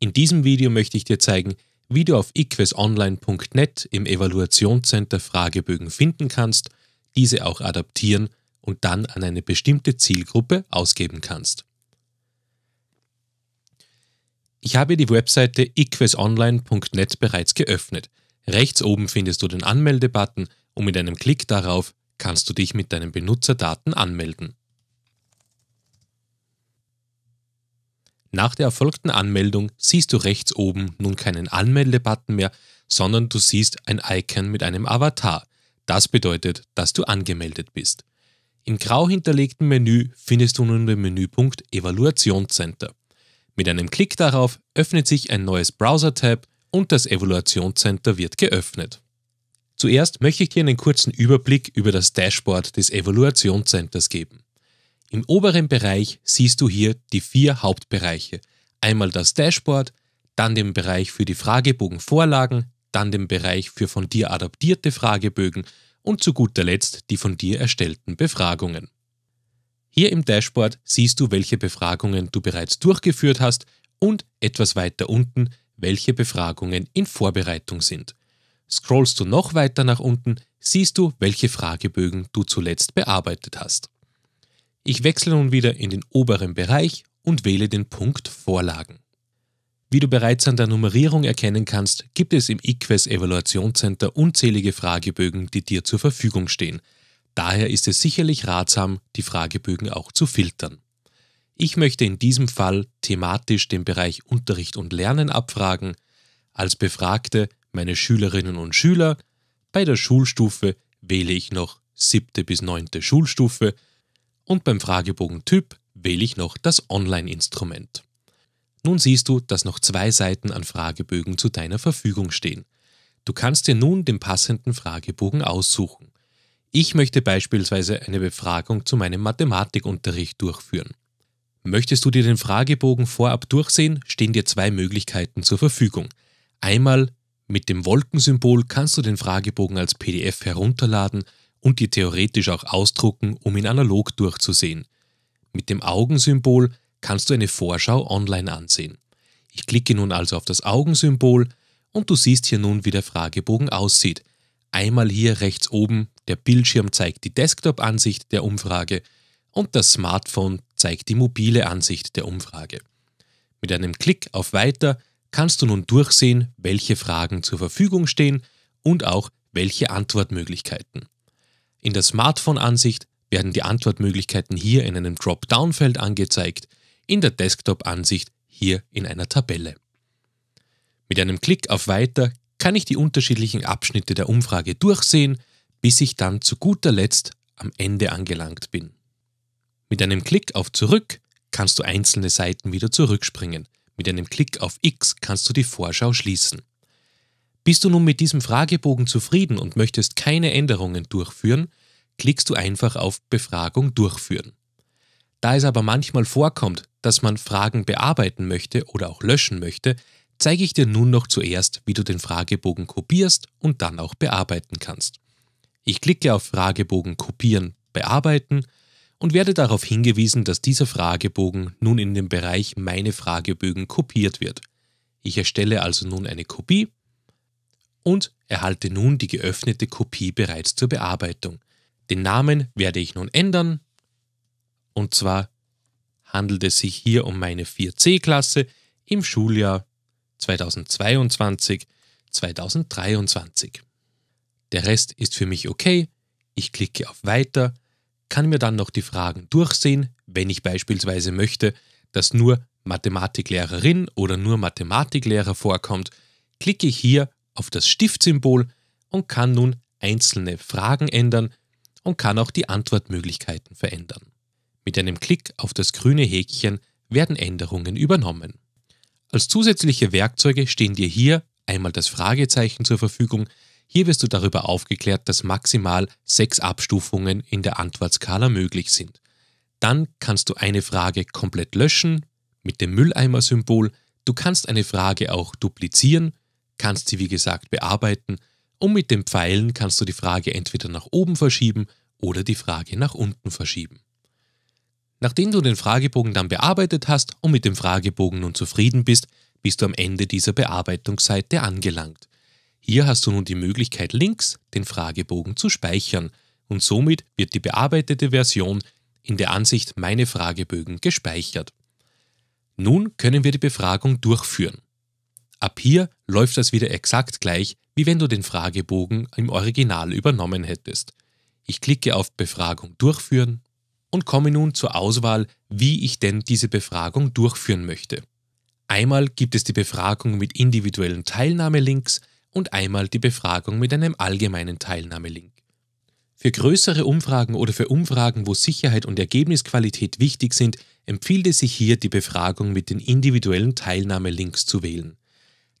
In diesem Video möchte ich dir zeigen, wie du auf iqvesonline.net im Evaluationscenter Fragebögen finden kannst, diese auch adaptieren und dann an eine bestimmte Zielgruppe ausgeben kannst. Ich habe die Webseite iqvesonline.net bereits geöffnet. Rechts oben findest du den Anmeldebutton und mit einem Klick darauf kannst du dich mit deinen Benutzerdaten anmelden. Nach der erfolgten Anmeldung siehst du rechts oben nun keinen Anmelde-Button mehr, sondern du siehst ein Icon mit einem Avatar. Das bedeutet, dass du angemeldet bist. Im grau hinterlegten Menü findest du nun den Menüpunkt Evaluationscenter. Mit einem Klick darauf öffnet sich ein neues Browser-Tab und das Evaluationscenter wird geöffnet. Zuerst möchte ich dir einen kurzen Überblick über das Dashboard des Evaluationscenters geben. Im oberen Bereich siehst du hier die vier Hauptbereiche. Einmal das Dashboard, dann den Bereich für die Fragebogenvorlagen, dann den Bereich für von dir adaptierte Fragebögen und zu guter Letzt die von dir erstellten Befragungen. Hier im Dashboard siehst du, welche Befragungen du bereits durchgeführt hast und etwas weiter unten, welche Befragungen in Vorbereitung sind. Scrollst du noch weiter nach unten, siehst du, welche Fragebögen du zuletzt bearbeitet hast. Ich wechsle nun wieder in den oberen Bereich und wähle den Punkt Vorlagen. Wie du bereits an der Nummerierung erkennen kannst, gibt es im IQUES Evaluationscenter unzählige Fragebögen, die dir zur Verfügung stehen. Daher ist es sicherlich ratsam, die Fragebögen auch zu filtern. Ich möchte in diesem Fall thematisch den Bereich Unterricht und Lernen abfragen, als Befragte meine Schülerinnen und Schüler, bei der Schulstufe wähle ich noch siebte bis neunte Schulstufe und beim Fragebogentyp wähle ich noch das Online-Instrument. Nun siehst du, dass noch zwei Seiten an Fragebögen zu deiner Verfügung stehen. Du kannst dir nun den passenden Fragebogen aussuchen. Ich möchte beispielsweise eine Befragung zu meinem Mathematikunterricht durchführen. Möchtest du dir den Fragebogen vorab durchsehen, stehen dir zwei Möglichkeiten zur Verfügung. Einmal mit dem Wolkensymbol kannst du den Fragebogen als PDF herunterladen und die theoretisch auch ausdrucken, um ihn analog durchzusehen. Mit dem Augensymbol kannst du eine Vorschau online ansehen. Ich klicke nun also auf das Augensymbol und du siehst hier nun, wie der Fragebogen aussieht. Einmal hier rechts oben, der Bildschirm zeigt die Desktop-Ansicht der Umfrage und das Smartphone zeigt die mobile Ansicht der Umfrage. Mit einem Klick auf Weiter kannst du nun durchsehen, welche Fragen zur Verfügung stehen und auch welche Antwortmöglichkeiten. In der Smartphone-Ansicht werden die Antwortmöglichkeiten hier in einem Dropdown-Feld angezeigt, in der Desktop-Ansicht hier in einer Tabelle. Mit einem Klick auf Weiter kann ich die unterschiedlichen Abschnitte der Umfrage durchsehen, bis ich dann zu guter Letzt am Ende angelangt bin. Mit einem Klick auf Zurück kannst du einzelne Seiten wieder zurückspringen. Mit einem Klick auf X kannst du die Vorschau schließen. Bist du nun mit diesem Fragebogen zufrieden und möchtest keine Änderungen durchführen, klickst du einfach auf Befragung durchführen. Da es aber manchmal vorkommt, dass man Fragen bearbeiten möchte oder auch löschen möchte, zeige ich dir nun noch zuerst, wie du den Fragebogen kopierst und dann auch bearbeiten kannst. Ich klicke auf Fragebogen kopieren, bearbeiten und werde darauf hingewiesen, dass dieser Fragebogen nun in den Bereich Meine Fragebögen kopiert wird. Ich erstelle also nun eine Kopie und erhalte nun die geöffnete Kopie bereits zur Bearbeitung. Den Namen werde ich nun ändern. Und zwar handelt es sich hier um meine 4C-Klasse im Schuljahr 2022, 2023. Der Rest ist für mich okay. Ich klicke auf Weiter, kann mir dann noch die Fragen durchsehen, wenn ich beispielsweise möchte, dass nur Mathematiklehrerin oder nur Mathematiklehrer vorkommt, klicke ich hier auf das Stiftsymbol und kann nun einzelne Fragen ändern und kann auch die Antwortmöglichkeiten verändern. Mit einem Klick auf das grüne Häkchen werden Änderungen übernommen. Als zusätzliche Werkzeuge stehen dir hier einmal das Fragezeichen zur Verfügung. Hier wirst du darüber aufgeklärt, dass maximal sechs Abstufungen in der Antwortskala möglich sind. Dann kannst du eine Frage komplett löschen mit dem Mülleimer-Symbol. Du kannst eine Frage auch duplizieren kannst sie wie gesagt bearbeiten und mit den Pfeilen kannst du die Frage entweder nach oben verschieben oder die Frage nach unten verschieben. Nachdem du den Fragebogen dann bearbeitet hast und mit dem Fragebogen nun zufrieden bist, bist du am Ende dieser Bearbeitungsseite angelangt. Hier hast du nun die Möglichkeit links den Fragebogen zu speichern und somit wird die bearbeitete Version in der Ansicht Meine Fragebögen gespeichert. Nun können wir die Befragung durchführen. Ab hier läuft das wieder exakt gleich, wie wenn du den Fragebogen im Original übernommen hättest. Ich klicke auf Befragung durchführen und komme nun zur Auswahl, wie ich denn diese Befragung durchführen möchte. Einmal gibt es die Befragung mit individuellen Teilnahmelinks und einmal die Befragung mit einem allgemeinen Teilnahmelink. Für größere Umfragen oder für Umfragen, wo Sicherheit und Ergebnisqualität wichtig sind, empfiehlt es sich hier, die Befragung mit den individuellen Teilnahmelinks zu wählen.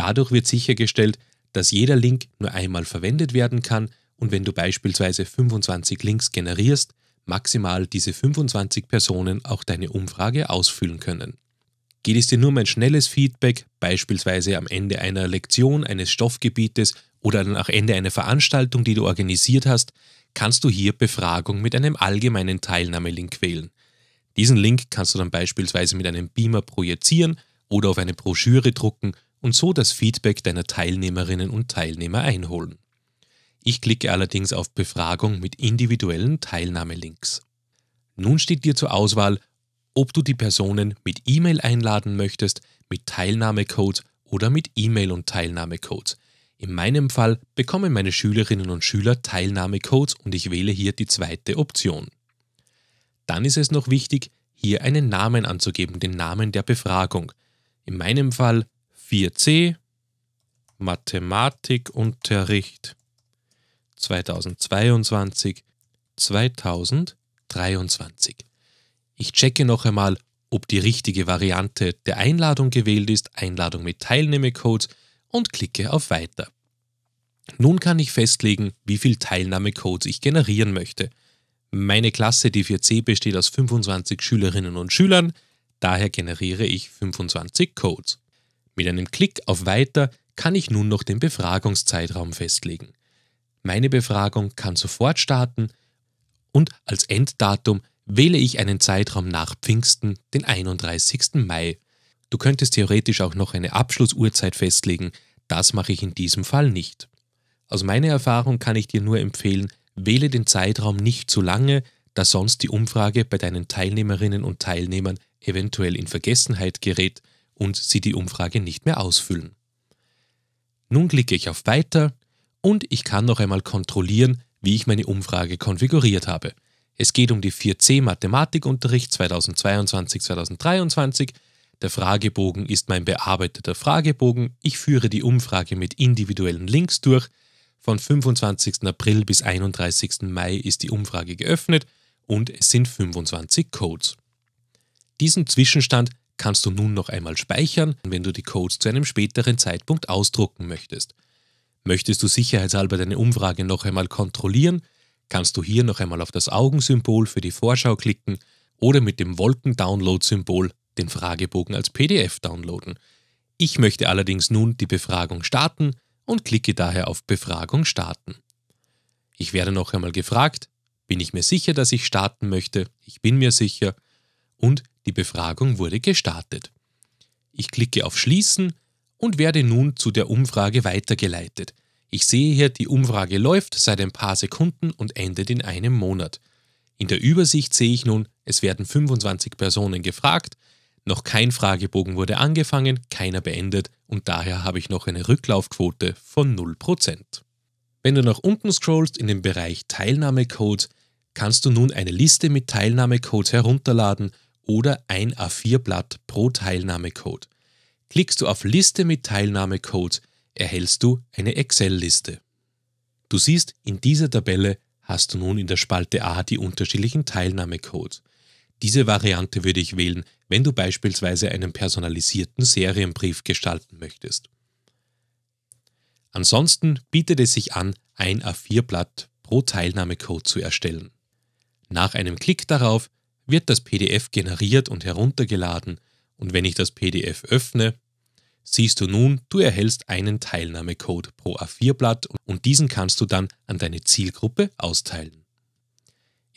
Dadurch wird sichergestellt, dass jeder Link nur einmal verwendet werden kann und wenn du beispielsweise 25 Links generierst, maximal diese 25 Personen auch deine Umfrage ausfüllen können. Geht es dir nur um ein schnelles Feedback, beispielsweise am Ende einer Lektion, eines Stoffgebietes oder nach Ende einer Veranstaltung, die du organisiert hast, kannst du hier Befragung mit einem allgemeinen Teilnahmelink wählen. Diesen Link kannst du dann beispielsweise mit einem Beamer projizieren oder auf eine Broschüre drucken und so das Feedback deiner Teilnehmerinnen und Teilnehmer einholen. Ich klicke allerdings auf Befragung mit individuellen Teilnahmelinks. Nun steht dir zur Auswahl, ob du die Personen mit E-Mail einladen möchtest, mit Teilnahmecode oder mit E-Mail und Teilnahmecode. In meinem Fall bekommen meine Schülerinnen und Schüler Teilnahmecodes und ich wähle hier die zweite Option. Dann ist es noch wichtig, hier einen Namen anzugeben, den Namen der Befragung. In meinem Fall 4c Mathematikunterricht 2022 2023. Ich checke noch einmal, ob die richtige Variante der Einladung gewählt ist, Einladung mit Teilnehmercodes und klicke auf Weiter. Nun kann ich festlegen, wie viel Teilnahmecodes ich generieren möchte. Meine Klasse, die 4c, besteht aus 25 Schülerinnen und Schülern, daher generiere ich 25 Codes. Mit einem Klick auf Weiter kann ich nun noch den Befragungszeitraum festlegen. Meine Befragung kann sofort starten und als Enddatum wähle ich einen Zeitraum nach Pfingsten, den 31. Mai. Du könntest theoretisch auch noch eine Abschlussuhrzeit festlegen, das mache ich in diesem Fall nicht. Aus meiner Erfahrung kann ich dir nur empfehlen, wähle den Zeitraum nicht zu lange, da sonst die Umfrage bei deinen Teilnehmerinnen und Teilnehmern eventuell in Vergessenheit gerät und Sie die Umfrage nicht mehr ausfüllen. Nun klicke ich auf Weiter und ich kann noch einmal kontrollieren, wie ich meine Umfrage konfiguriert habe. Es geht um die 4C Mathematikunterricht 2022-2023. Der Fragebogen ist mein bearbeiteter Fragebogen. Ich führe die Umfrage mit individuellen Links durch. Von 25. April bis 31. Mai ist die Umfrage geöffnet und es sind 25 Codes. Diesen Zwischenstand kannst du nun noch einmal speichern, wenn du die Codes zu einem späteren Zeitpunkt ausdrucken möchtest. Möchtest du sicherheitshalber deine Umfrage noch einmal kontrollieren, kannst du hier noch einmal auf das Augensymbol für die Vorschau klicken oder mit dem Wolken-Download-Symbol den Fragebogen als PDF downloaden. Ich möchte allerdings nun die Befragung starten und klicke daher auf Befragung starten. Ich werde noch einmal gefragt, bin ich mir sicher, dass ich starten möchte? Ich bin mir sicher. Und die Befragung wurde gestartet. Ich klicke auf Schließen und werde nun zu der Umfrage weitergeleitet. Ich sehe hier, die Umfrage läuft seit ein paar Sekunden und endet in einem Monat. In der Übersicht sehe ich nun, es werden 25 Personen gefragt, noch kein Fragebogen wurde angefangen, keiner beendet und daher habe ich noch eine Rücklaufquote von 0%. Wenn du nach unten scrollst in den Bereich Teilnahmecodes, kannst du nun eine Liste mit Teilnahmecodes herunterladen oder ein A4-Blatt pro Teilnahmecode. Klickst du auf Liste mit Teilnahmecodes, erhältst du eine Excel-Liste. Du siehst, in dieser Tabelle hast du nun in der Spalte A die unterschiedlichen Teilnahmecodes. Diese Variante würde ich wählen, wenn du beispielsweise einen personalisierten Serienbrief gestalten möchtest. Ansonsten bietet es sich an, ein A4-Blatt pro Teilnahmecode zu erstellen. Nach einem Klick darauf wird das PDF generiert und heruntergeladen und wenn ich das PDF öffne, siehst du nun, du erhältst einen Teilnahmecode pro A4-Blatt und diesen kannst du dann an deine Zielgruppe austeilen.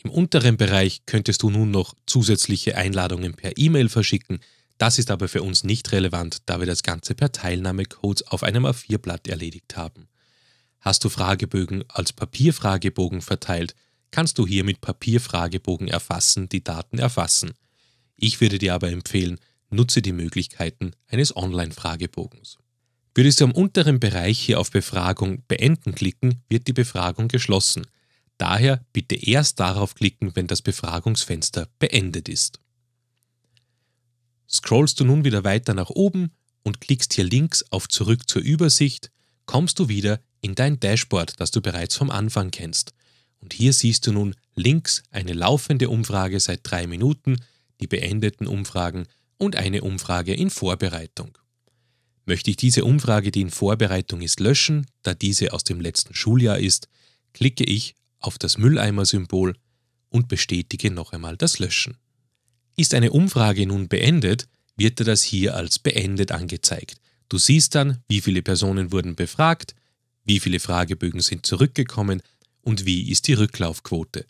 Im unteren Bereich könntest du nun noch zusätzliche Einladungen per E-Mail verschicken, das ist aber für uns nicht relevant, da wir das Ganze per Teilnahmecodes auf einem A4-Blatt erledigt haben. Hast du Fragebögen als Papierfragebogen verteilt, kannst du hier mit Papierfragebogen erfassen, die Daten erfassen. Ich würde dir aber empfehlen, nutze die Möglichkeiten eines Online-Fragebogens. Würdest du am unteren Bereich hier auf Befragung beenden klicken, wird die Befragung geschlossen. Daher bitte erst darauf klicken, wenn das Befragungsfenster beendet ist. Scrollst du nun wieder weiter nach oben und klickst hier links auf Zurück zur Übersicht, kommst du wieder in dein Dashboard, das du bereits vom Anfang kennst. Und hier siehst du nun links eine laufende Umfrage seit drei Minuten, die beendeten Umfragen und eine Umfrage in Vorbereitung. Möchte ich diese Umfrage, die in Vorbereitung ist, löschen, da diese aus dem letzten Schuljahr ist, klicke ich auf das Mülleimer-Symbol und bestätige noch einmal das Löschen. Ist eine Umfrage nun beendet, wird dir das hier als beendet angezeigt. Du siehst dann, wie viele Personen wurden befragt, wie viele Fragebögen sind zurückgekommen und wie ist die Rücklaufquote.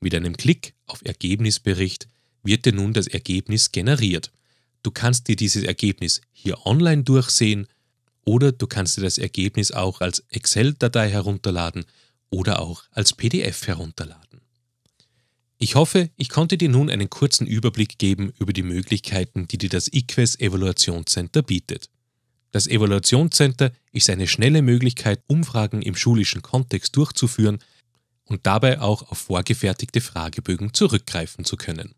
Mit einem Klick auf Ergebnisbericht wird dir nun das Ergebnis generiert. Du kannst dir dieses Ergebnis hier online durchsehen oder du kannst dir das Ergebnis auch als Excel-Datei herunterladen oder auch als PDF herunterladen. Ich hoffe, ich konnte dir nun einen kurzen Überblick geben über die Möglichkeiten, die dir das IQUES Evaluationscenter bietet. Das Evaluationscenter ist eine schnelle Möglichkeit, Umfragen im schulischen Kontext durchzuführen und dabei auch auf vorgefertigte Fragebögen zurückgreifen zu können